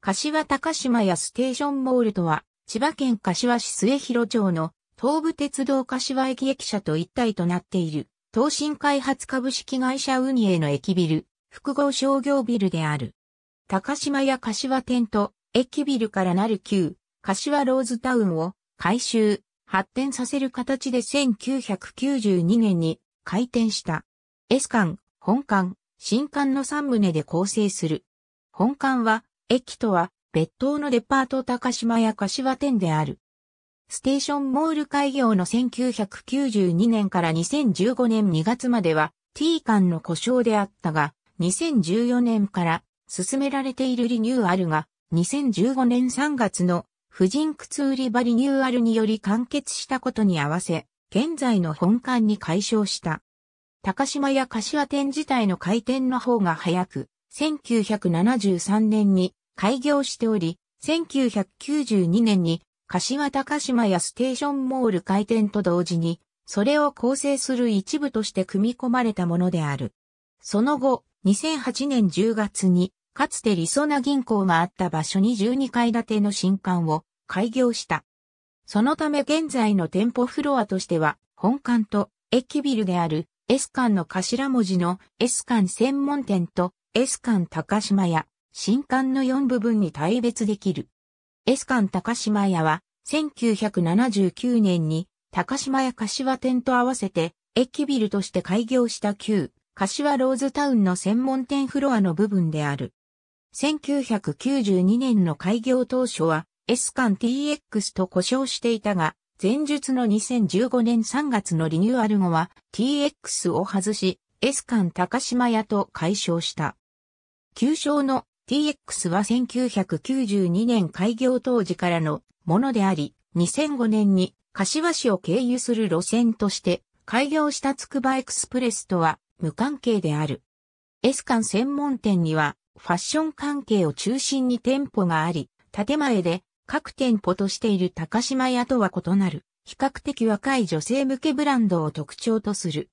柏高島やステーションモールとは、千葉県柏市末広町の東武鉄道柏駅駅舎と一体となっている、東進開発株式会社運営の駅ビル、複合商業ビルである。高島屋柏店と駅ビルからなる旧、柏ローズタウンを改修、発展させる形で1992年に開店した。S 館、本館、新館の3棟で構成する。本館は駅とは、別当のデパート高島屋柏店である。ステーションモール開業の1992年から2015年2月までは T 館の故障であったが、2014年から進められているリニューアルが、2015年3月の婦人靴売り場リニューアルにより完結したことに合わせ、現在の本館に解消した。高島屋柏店自体の開店の方が早く、1973年に開業しており、1992年に柏高島やステーションモール開店と同時に、それを構成する一部として組み込まれたものである。その後、2008年10月に、かつて理想な銀行があった場所に12階建ての新館を開業した。そのため現在の店舗フロアとしては、本館と駅ビルである S 館の頭文字の S 館専門店と S 館高島屋、新館の4部分に大別できる。S 館高島屋は、1979年に、高島屋柏店と合わせて、駅ビルとして開業した旧、柏ローズタウンの専門店フロアの部分である。1992年の開業当初は、S 館 TX と呼称していたが、前述の2015年3月のリニューアル後は TX を外し、S 館高島屋と解消した。旧称の TX は1992年開業当時からのものであり、2005年に柏市を経由する路線として開業したつくばエクスプレスとは無関係である。S 館専門店にはファッション関係を中心に店舗があり、建前で各店舗としている高島屋とは異なる、比較的若い女性向けブランドを特徴とする。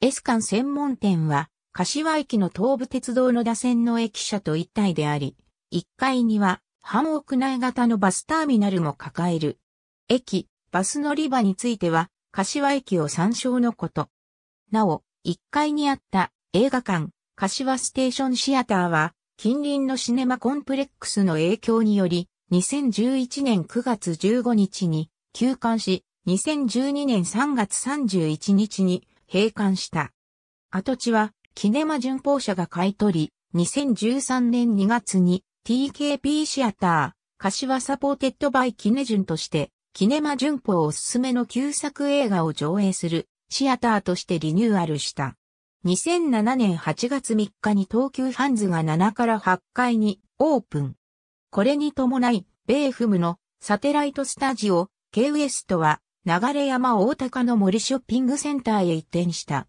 S 館専門店は柏駅の東武鉄道の打線の駅舎と一体であり、1階には半屋内型のバスターミナルも抱える。駅、バス乗り場については、柏駅を参照のこと。なお、1階にあった映画館、柏ステーションシアターは、近隣のシネマコンプレックスの影響により、2011年9月15日に休館し、2012年3月31日に閉館した。跡地はキネマ巡報社が買い取り、2013年2月に TKP シアター、柏サポーテッドバイキネ順として、キネマ巡報おすすめの旧作映画を上映するシアターとしてリニューアルした。2007年8月3日に東急ハンズが7から8階にオープン。これに伴い、米フムのサテライトスタジオ、K ウエストは流山大高の森ショッピングセンターへ移転した。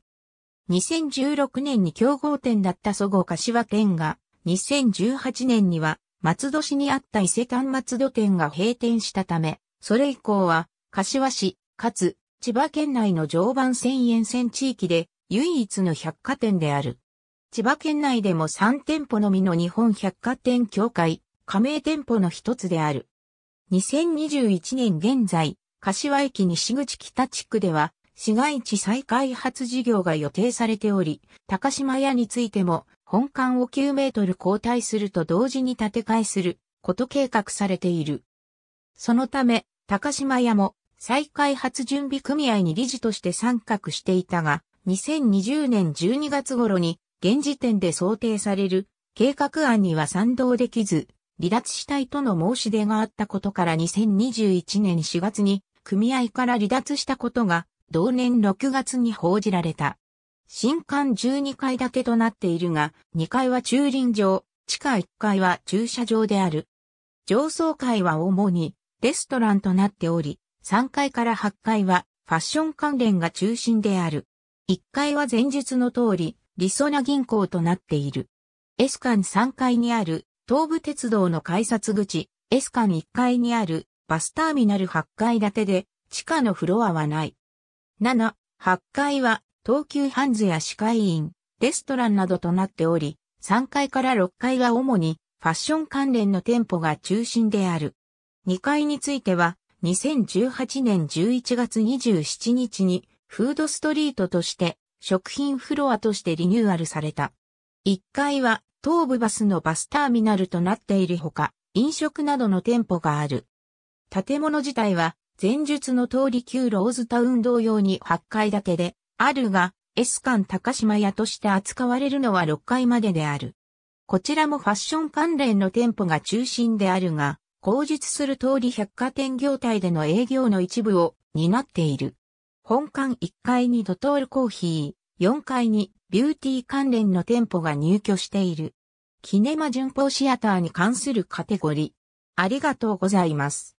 2016年に競合店だったそご柏店が、2018年には松戸市にあった伊勢丹松戸店が閉店したため、それ以降は、柏市、かつ、千葉県内の常磐線沿線地域で唯一の百貨店である。千葉県内でも3店舗のみの日本百貨店協会、加盟店舗の一つである。2021年現在、柏駅西口北地区では、市街地再開発事業が予定されており、高島屋についても本館を9メートル後退すると同時に建て替えすること計画されている。そのため、高島屋も再開発準備組合に理事として参画していたが、2020年12月頃に現時点で想定される計画案には賛同できず、離脱したいとの申し出があったことから2021年4月に組合から離脱したことが同年6月に報じられた。新館12階建てとなっているが、2階は駐輪場、地下1階は駐車場である。上層階は主にレストランとなっており、3階から8階はファッション関連が中心である。1階は前述の通り、理想な銀行となっている。エスカン3階にある東武鉄道の改札口、エスカン1階にあるバスターミナル8階建てで、地下のフロアはない。7、8階は東急ハンズや歯科医院、レストランなどとなっており、3階から6階は主にファッション関連の店舗が中心である。2階については、2018年11月27日にフードストリートとして食品フロアとしてリニューアルされた。1階は東武バスのバスターミナルとなっているほか、飲食などの店舗がある。建物自体は前述の通り旧ローズタウン同様に8階建てで、あるが、S 館高島屋として扱われるのは6階までである。こちらもファッション関連の店舗が中心であるが、口述する通り百貨店業態での営業の一部を担っている。本館1階にドトールコーヒー、4階にビューティー関連の店舗が入居している。キネマ巡報シアターに関するカテゴリー。ありがとうございます。